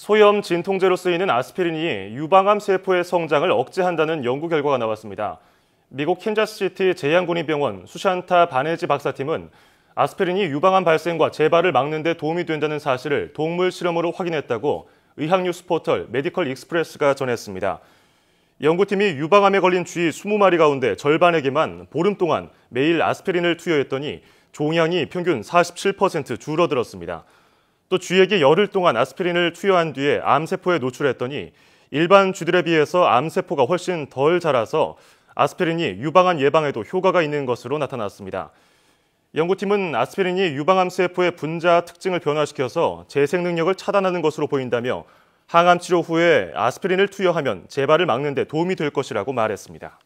소염 진통제로 쓰이는 아스피린이 유방암 세포의 성장을 억제한다는 연구 결과가 나왔습니다. 미국 캔자스시티 제양군인병원 수샨타 바네지 박사팀은 아스피린이 유방암 발생과 재발을 막는 데 도움이 된다는 사실을 동물 실험으로 확인했다고 의학 뉴스 포털 메디컬 익스프레스가 전했습니다. 연구팀이 유방암에 걸린 쥐 20마리 가운데 절반에게만 보름 동안 매일 아스피린을 투여했더니 종양이 평균 47% 줄어들었습니다. 또 쥐에게 열흘 동안 아스피린을 투여한 뒤에 암세포에 노출했더니 일반 쥐들에 비해서 암세포가 훨씬 덜 자라서 아스피린이 유방암 예방에도 효과가 있는 것으로 나타났습니다. 연구팀은 아스피린이 유방암 세포의 분자 특징을 변화시켜서 재생 능력을 차단하는 것으로 보인다며 항암 치료 후에 아스피린을 투여하면 재발을 막는 데 도움이 될 것이라고 말했습니다.